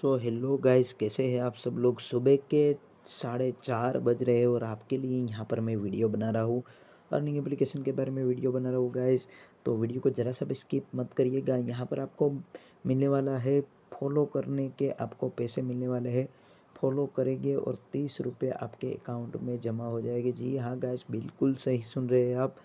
so hello guys कैसे हैं आप सब लोग सुबह के साढ़े चार बज रहे हैं और आपके लिए यहाँ पर मैं वीडियो बना रहा हूँ अर्निंग एप्लीकेशन के बारे में वीडियो बना रहा हूँ गाइस तो वीडियो को ज़रा सा स्किप मत करिएगा यहाँ पर आपको मिलने वाला है फॉलो करने के आपको पैसे मिलने वाले हैं फॉलो करेंगे और तीस रुपये आपके अकाउंट में जमा हो जाएगी जी हाँ गाइस बिल्कुल सही सुन रहे हैं आप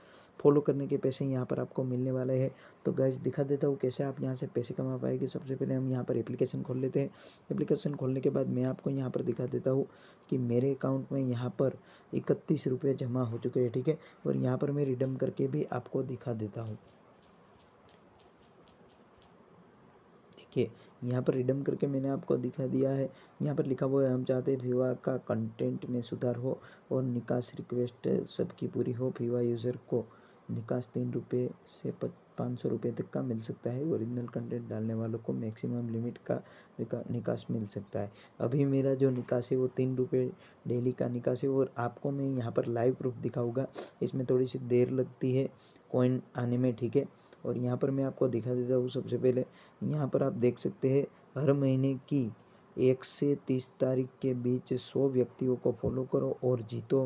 फॉलो करने के पैसे यहाँ पर आपको मिलने वाले हैं तो गैस दिखा देता हूँ कैसे आप यहाँ से पैसे कमा पाएंगे सबसे पहले हम यहाँ पर एप्लीकेशन खोल लेते हैं एप्लीकेशन खोलने के बाद मैं आपको यहाँ पर दिखा देता हूँ कि मेरे अकाउंट में यहाँ पर इकतीस रुपये जमा हो चुके हैं ठीक है और यहाँ पर मैं रिडम करके भी आपको दिखा देता हूँ देखिए यहाँ पर रिडम करके मैंने आपको दिखा दिया है यहाँ पर लिखा हुआ है हम चाहते हैं फीवा का कंटेंट में सुधार हो और निकास रिक्वेस्ट सबकी पूरी हो फीवा यूज़र को निकास तीन रुपये से पाँच सौ रुपये तक का मिल सकता है ओरिजिनल कंटेंट डालने वालों को मैक्सिमम लिमिट का निकास मिल सकता है अभी मेरा जो निकास है वो तीन रुपये डेली का निकास है और आपको मैं यहाँ पर लाइव प्रूफ दिखाऊंगा इसमें थोड़ी सी देर लगती है कॉइन आने में ठीक है और यहाँ पर मैं आपको दिखा देता हूँ सबसे पहले यहाँ पर आप देख सकते हैं हर महीने की एक से तीस तारीख के बीच सौ व्यक्तियों को फॉलो करो और जीतो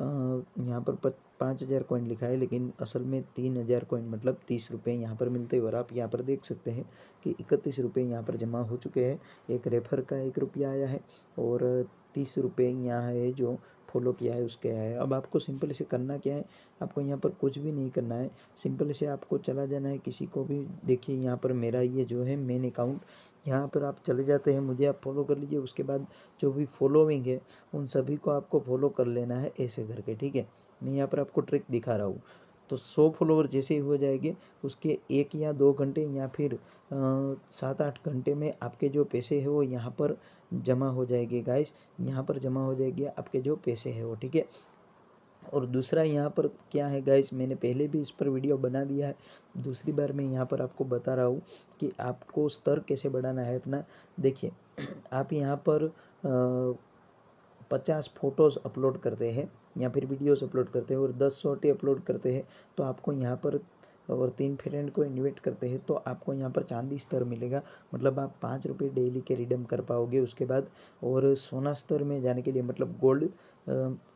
यहाँ पर पाँच हज़ार कॉइन लिखा है लेकिन असल में तीन हज़ार कॉइन मतलब तीस रुपये यहाँ पर मिलते हैं और आप यहाँ पर देख सकते हैं कि इकतीस रुपये यहाँ पर जमा हो चुके हैं एक रेफर का एक रुपया आया है और तीस रुपये यहाँ है जो फॉलो किया है उसके आया है अब आपको सिंपल इसे करना क्या है आपको यहाँ पर कुछ भी नहीं करना है सिंपल इसे आपको चला जाना है किसी को भी देखिए यहाँ पर मेरा ये जो है मेन अकाउंट यहाँ पर आप चले जाते हैं मुझे आप फॉलो कर लीजिए उसके बाद जो भी फॉलोविंग है उन सभी को आपको फॉलो कर लेना है ऐसे करके ठीक है मैं यहाँ पर आपको ट्रिक दिखा रहा हूँ तो सौ फॉलोवर जैसे ही हो जाएंगे उसके एक या दो घंटे या फिर सात आठ घंटे में आपके जो पैसे हैं वो यहाँ पर जमा हो जाएंगे गाइस यहाँ पर जमा हो जाएगी आपके जो पैसे हैं वो ठीक है और दूसरा यहाँ पर क्या है गाइज मैंने पहले भी इस पर वीडियो बना दिया है दूसरी बार मैं यहाँ पर आपको बता रहा हूँ कि आपको स्तर कैसे बढ़ाना है अपना देखिए आप यहाँ पर पचास फ़ोटोज़ अपलोड करते हैं या फिर वीडियोस अपलोड करते हैं और दस शॉर्टें अपलोड करते हैं तो आपको यहाँ पर और तीन फ्रेंड को इन्वेट करते हैं तो आपको यहाँ पर चांदी स्तर मिलेगा मतलब आप पाँच रुपये डेली के रिडम कर पाओगे उसके बाद और सोना स्तर में जाने के लिए मतलब गोल्ड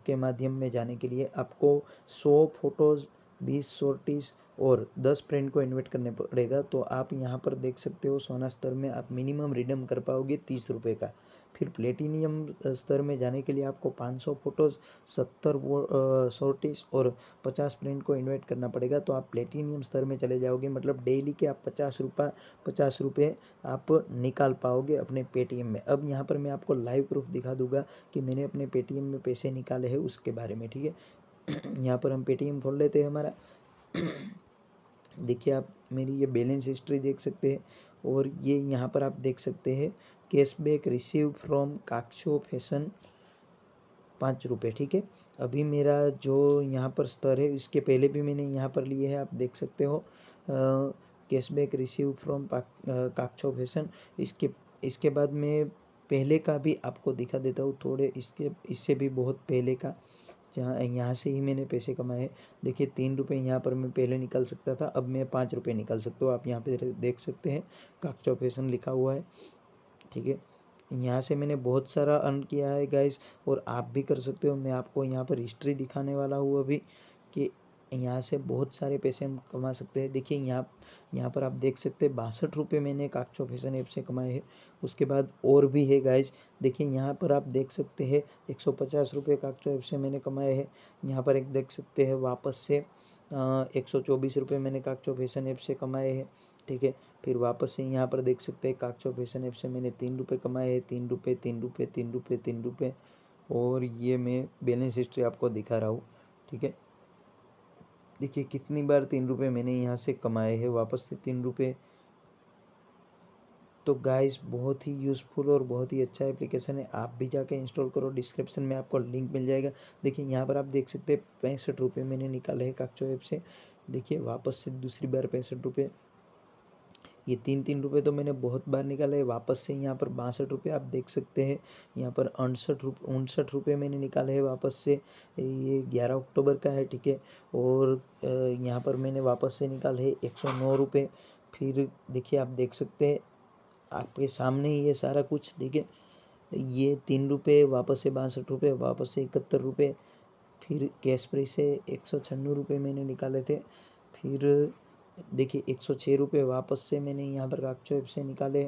के माध्यम में जाने के लिए आपको सौ फोटोज़ बीस सोर्टिस और दस फ्रेंड को इन्वेट करने पड़ेगा तो आप यहाँ पर देख सकते हो सोना स्तर में आप मिनिमम रिडम कर पाओगे तीस रुपये का फिर प्लेटिनियम स्तर में जाने के लिए आपको पाँच सौ फोटोज़ सत्तर वो सोर्टिस और पचास फ्रेंड को इन्वेट करना पड़ेगा तो आप प्लेटिनियम स्तर में चले जाओगे मतलब डेली के आप पचास रुपये पचास रुपये आप निकाल पाओगे अपने पेटीएम में अब यहाँ पर मैं आपको लाइव प्रूफ दिखा दूंगा कि मैंने अपने पेटीएम में पैसे निकाले हैं उसके बारे में ठीक है यहाँ पर हम पेटीएम खोल लेते हैं हमारा देखिए आप मेरी ये बैलेंस हिस्ट्री देख सकते हैं और ये यहाँ पर आप देख सकते हैं कैशबैक रिसीव फ्रॉम काक्षो फैशन पाँच रुपये ठीक है अभी मेरा जो यहाँ पर स्तर है इसके पहले भी मैंने यहाँ पर लिए है आप देख सकते हो कैशबैक रिसीव फ्रॉम काक्षो फैशन इसके इसके बाद मैं पहले का भी आपको दिखा देता हूँ थोड़े इसके इससे भी बहुत पहले का जहाँ यहाँ से ही मैंने पैसे कमाए देखिए तीन रुपये यहाँ पर मैं पहले निकाल सकता था अब मैं पाँच रुपये निकाल सकता हूँ आप यहाँ पे देख सकते हैं काकचौ फैशन लिखा हुआ है ठीक है यहाँ से मैंने बहुत सारा अर्न किया है गाइस और आप भी कर सकते हो मैं आपको यहाँ पर हिस्ट्री दिखाने वाला हूँ अभी कि यहाँ से बहुत सारे पैसे हम कमा सकते हैं देखिए यहाँ यहाँ पर आप देख सकते हैं बासठ रुपये मैंने काक्चो फैशन ऐप से कमाए हैं उसके बाद और भी है गाइज देखिए यहाँ पर आप देख सकते हैं एक सौ पचास रुपये काक्चो ऐप से मैंने कमाए हैं यहाँ पर एक देख सकते हैं वापस से एक सौ चौबीस रुपये मैंने काक्चो फैशन ऐप से कमाए हैं ठीक है फिर वापस से यहाँ पर देख सकते हैं काक्चो फैशन ऐप से मैंने तीन रुपये कमाए हैं तीन रुपये तीन रुपये तीन रुपये तीन रुपये और ये मैं बैलेंस हिस्ट्री आपको दिखा रहा हूँ ठीक है देखिए कितनी बार तीन रुपये मैंने यहाँ से कमाए हैं वापस से तीन रुपये तो गाइस बहुत ही यूज़फुल और बहुत ही अच्छा एप्लीकेशन है आप भी जाके इंस्टॉल करो डिस्क्रिप्शन में आपको लिंक मिल जाएगा देखिए यहाँ पर आप देख सकते हैं पैंसठ रुपये मैंने निकाले हैं काक्चो ऐप से देखिए वापस से दूसरी बार पैंसठ रुपये ये तीन तीन रुपये तो मैंने बहुत बार निकाले वापस से यहाँ पर बासठ रुपये आप देख सकते हैं यहाँ पर अड़सठ रुप उनसठ रुपये मैंने निकाले हैं वापस से ये ग्यारह अक्टूबर का है ठीक है और यहाँ पर मैंने वापस से निकाले है एक सौ नौ रुपये फिर देखिए आप देख सकते हैं आपके सामने ही ये सारा कुछ ठीक है ये तीन रुपये वापस से बासठ रुपये वापस से इकहत्तर रुपये फिर कैश प्राइस से एक सौ छन्नू रुपये मैंने निकाले थे फिर देखिए एक सौ छः रुपये वापस से मैंने यहाँ पर कागचो ऐप से निकाले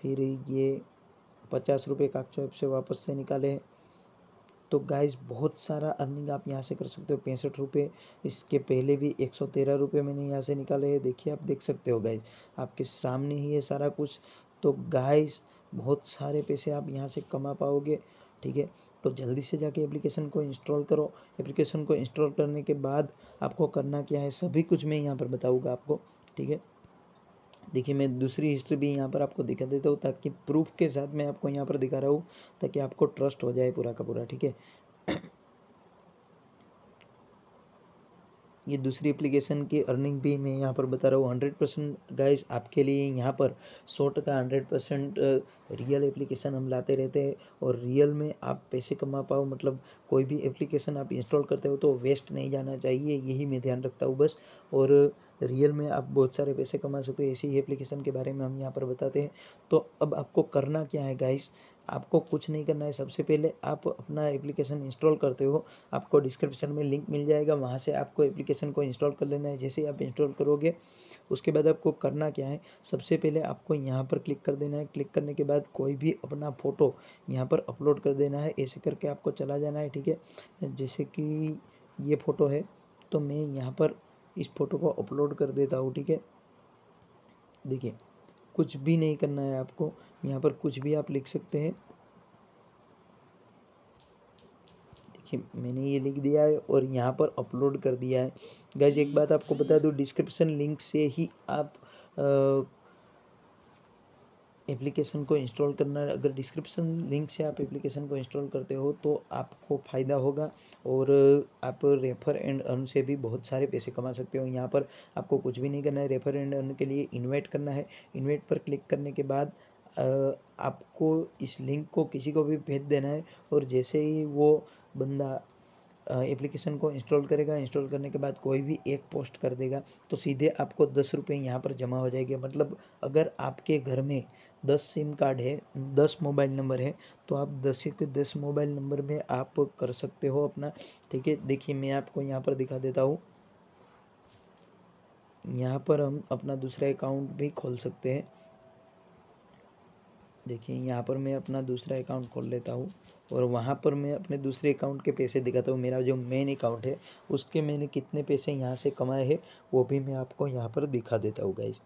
फिर ये पचास रुपये कागचो ऐप से वापस से निकाले तो गाइस बहुत सारा अर्निंग आप यहाँ से कर सकते हो पैंसठ रुपये इसके पहले भी एक सौ तेरह रुपये मैंने यहाँ से निकाले हैं देखिए आप देख सकते हो गाइस आपके सामने ही है सारा कुछ तो गाइस बहुत सारे पैसे आप यहाँ से कमा पाओगे ठीक है तो जल्दी से जाके एप्लीकेशन को इंस्टॉल करो एप्लीकेशन को इंस्टॉल करने के बाद आपको करना क्या है सभी कुछ मैं यहाँ पर बताऊँगा आपको ठीक है देखिए मैं दूसरी हिस्ट्री भी यहाँ पर आपको दिखा देता हूँ ताकि प्रूफ के साथ मैं आपको यहाँ पर दिखा रहा हूँ ताकि आपको ट्रस्ट हो जाए पूरा का पूरा ठीक है ये दूसरी एप्लीकेशन की अर्निंग भी मैं यहाँ पर बता रहा हूँ हंड्रेड परसेंट गाइज आपके लिए यहाँ पर सौ टका हंड्रेड परसेंट रियल एप्लीकेशन हम लाते रहते हैं और रियल में आप पैसे कमा पाओ मतलब कोई भी एप्लीकेशन आप इंस्टॉल करते हो तो वेस्ट नहीं जाना चाहिए यही मैं ध्यान रखता हूँ बस और रियल में आप बहुत सारे पैसे कमा हो ऐसी ही एप्लीकेशन के बारे में हम यहाँ पर बताते हैं तो अब आपको करना क्या है गाइस आपको कुछ नहीं करना है सबसे पहले आप अपना एप्लीकेशन इंस्टॉल करते हो आपको डिस्क्रिप्शन में लिंक मिल जाएगा वहाँ से आपको एप्लीकेशन को इंस्टॉल कर लेना है जैसे ही आप इंस्टॉल करोगे उसके बाद आपको करना क्या है सबसे पहले आपको यहाँ पर क्लिक कर देना है क्लिक करने के बाद कोई भी अपना फ़ोटो यहाँ पर अपलोड कर देना है ऐसे करके आपको चला जाना है ठीक है जैसे कि ये फ़ोटो है तो मैं यहाँ पर इस फ़ोटो को अपलोड कर देता हूँ ठीक है देखिए कुछ भी नहीं करना है आपको यहाँ पर कुछ भी आप लिख सकते हैं देखिए मैंने ये लिख दिया है और यहाँ पर अपलोड कर दिया है गैज एक बात आपको बता दूँ डिस्क्रिप्शन लिंक से ही आप आ, एप्लीकेशन को इंस्टॉल करना अगर डिस्क्रिप्शन लिंक से आप एप्लीकेशन को इंस्टॉल करते हो तो आपको फ़ायदा होगा और आप रेफर एंड अर्न से भी बहुत सारे पैसे कमा सकते हो यहाँ पर आपको कुछ भी नहीं करना है रेफर एंड अर्न के लिए इन्वाइट करना है इन्वाइट पर क्लिक करने के बाद आपको इस लिंक को किसी को भी भेज देना है और जैसे ही वो बंदा एप्लीकेशन को इंस्टॉल करेगा इंस्टॉल करने के बाद कोई भी एक पोस्ट कर देगा तो सीधे आपको दस रुपये यहाँ पर जमा हो जाएगी मतलब अगर आपके घर में दस सिम कार्ड है दस मोबाइल नंबर है तो आप दस के दस मोबाइल नंबर में आप कर सकते हो अपना ठीक है देखिए मैं आपको यहाँ पर दिखा देता हूँ यहाँ पर हम अपना दूसरा अकाउंट भी खोल सकते हैं देखिए यहाँ पर मैं अपना दूसरा अकाउंट खोल लेता हूँ और वहाँ पर मैं अपने दूसरे अकाउंट के पैसे दिखाता हूँ मेरा जो मेन अकाउंट है उसके मैंने कितने पैसे यहाँ से कमाए हैं वो भी मैं आपको यहाँ पर दिखा देता हूँ गाइज़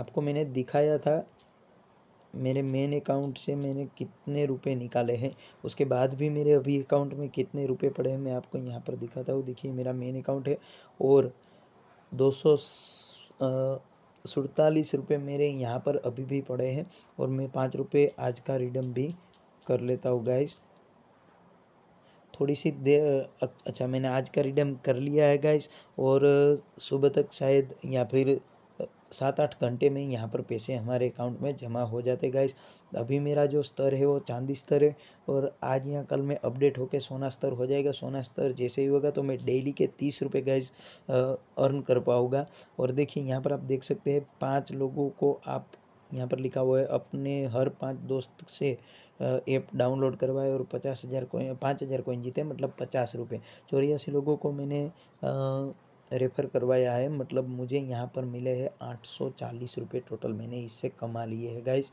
आपको मैंने दिखाया था मेरे मेन अकाउंट से मैंने कितने रुपए निकाले हैं उसके बाद भी मेरे अभी अकाउंट में कितने रुपए पड़े हैं मैं आपको यहाँ पर दिखाता हूँ देखिए मेरा मेन अकाउंट है और दो सौ सड़तालीस रुपये मेरे यहाँ पर अभी भी पड़े हैं और मैं पाँच रुपये आज का रिडम भी कर लेता हूँ गाइस थोड़ी सी देर अच्छा मैंने आज का रिडम कर लिया है गाइस और सुबह तक शायद या फिर सात आठ घंटे में यहाँ पर पैसे हमारे अकाउंट में जमा हो जाते गाइस अभी मेरा जो स्तर है वो चांदी स्तर है और आज या कल मैं अपडेट होकर सोना स्तर हो जाएगा सोना स्तर जैसे ही होगा तो मैं डेली के तीस रुपये गाइस अर्न कर पाऊँगा और देखिए यहाँ पर आप देख सकते हैं पाँच लोगों को आप यहाँ पर लिखा हुआ है अपने हर पाँच दोस्त से ऐप डाउनलोड करवाए और पचास हज़ार कोइन पाँच हज़ार कोइन जीते मतलब पचास रुपये चौरासी लोगों को मैंने आ, रेफ़र करवाया है मतलब मुझे यहाँ पर मिले हैं आठ सौ चालीस रुपये टोटल मैंने इससे कमा लिए है गाइस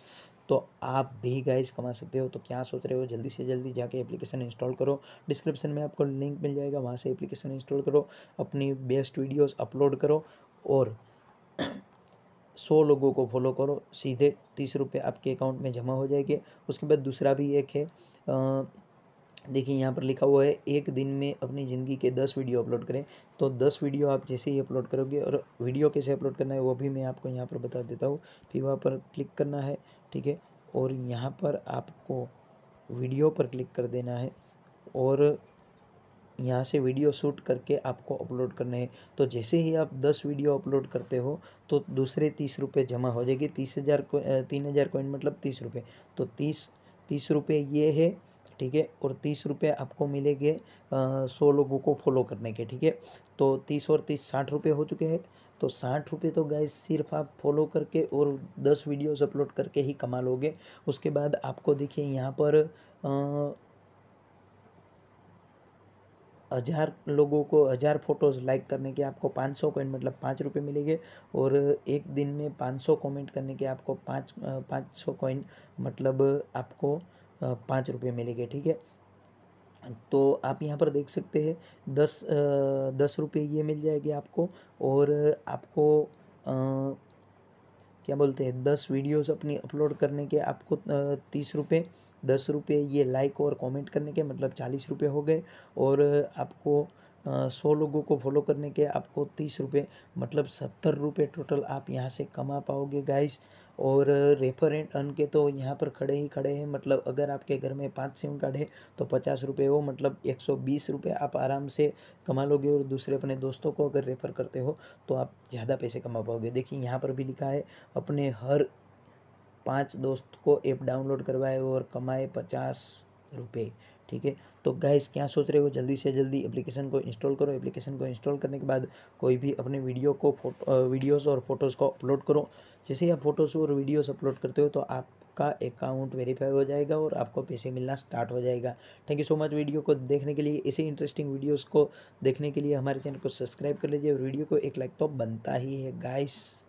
तो आप भी गाइस कमा सकते हो तो क्या सोच रहे हो जल्दी से जल्दी जाके एप्लीकेशन इंस्टॉल करो डिस्क्रिप्शन में आपको लिंक मिल जाएगा वहाँ से एप्लीकेशन इंस्टॉल करो अपनी बेस्ट वीडियोस अपलोड करो और सौ लोगों को फॉलो करो सीधे तीस रुपये आपके अकाउंट में जमा हो जाएंगे उसके बाद दूसरा भी एक है आ, देखिए यहाँ पर लिखा हुआ है एक दिन में अपनी ज़िंदगी के दस वीडियो अपलोड करें तो दस वीडियो आप जैसे ही अपलोड करोगे और वीडियो कैसे अपलोड करना है वो भी मैं आपको यहाँ पर बता देता हूँ फिर वहाँ पर क्लिक करना है ठीक है और यहाँ पर आपको वीडियो पर क्लिक कर देना है और यहाँ से वीडियो शूट करके आपको अपलोड करने हैं तो जैसे ही आप दस वीडियो अपलोड करते हो तो दूसरे तीस रुपये जमा हो जाएगी तीस हज़ार को तीन हज़ार कोइन मतलब तीस रुपये तो तीस तीस रुपये ये है ठीक है और तीस रुपये आपको मिलेंगे सौ लोगों को फॉलो करने के ठीक है तो तीस और तीस साठ रुपये हो चुके हैं तो साठ रुपये तो गाइस सिर्फ आप फॉलो करके और दस वीडियोस अपलोड करके ही कमा लोगे उसके बाद आपको देखिए यहाँ पर हज़ार लोगों को हज़ार फ़ोटोज़ लाइक करने के आपको पाँच सौ कॉइन मतलब पाँच रुपये मिलेंगे और एक दिन में पाँच सौ कॉमेंट करने के आपको पाँच पाँच सौ कॉइन मतलब आपको पाँच रुपये मिलेंगे ठीक है तो आप यहाँ पर देख सकते हैं दस दस रुपये ये मिल जाएगी आपको और आपको आ, क्या बोलते हैं दस वीडियोस अपनी अपलोड करने के आपको तीस रुपये दस रुपये ये लाइक और कमेंट करने के मतलब चालीस रुपये हो गए और आपको सौ लोगों को फॉलो करने के आपको तीस रुपये मतलब सत्तर रुपये टोटल आप यहाँ से कमा पाओगे गाइस और रेफर एंड अन के तो यहाँ पर खड़े ही खड़े हैं मतलब अगर आपके घर में पाँच सिम कार्ड है तो पचास रुपये हो मतलब एक सौ बीस रुपये आप आराम से कमा लोगे और दूसरे अपने दोस्तों को अगर रेफ़र करते हो तो आप ज़्यादा पैसे कमा पाओगे देखिए यहाँ पर भी लिखा है अपने हर पाँच दोस्त को ऐप डाउनलोड करवाए और कमाए पचास रुपये ठीक है तो गाइस क्या सोच रहे हो जल्दी से जल्दी एप्लीकेशन को इंस्टॉल करो एप्लीकेशन को इंस्टॉल करने के बाद कोई भी अपने वीडियो को फोटो वीडियोस और फोटोज़ को अपलोड करो जैसे ही आप फोटोज़ और वीडियोस अपलोड करते हो तो आपका अकाउंट वेरीफाई हो जाएगा और आपको पैसे मिलना स्टार्ट हो जाएगा thank you so much video को देखने के लिए ऐसे इंटरेस्टिंग वीडियोज़ को देखने के लिए हमारे चैनल को सब्सक्राइब कर लीजिए और वीडियो को एक लाइक तो बनता ही है गाइस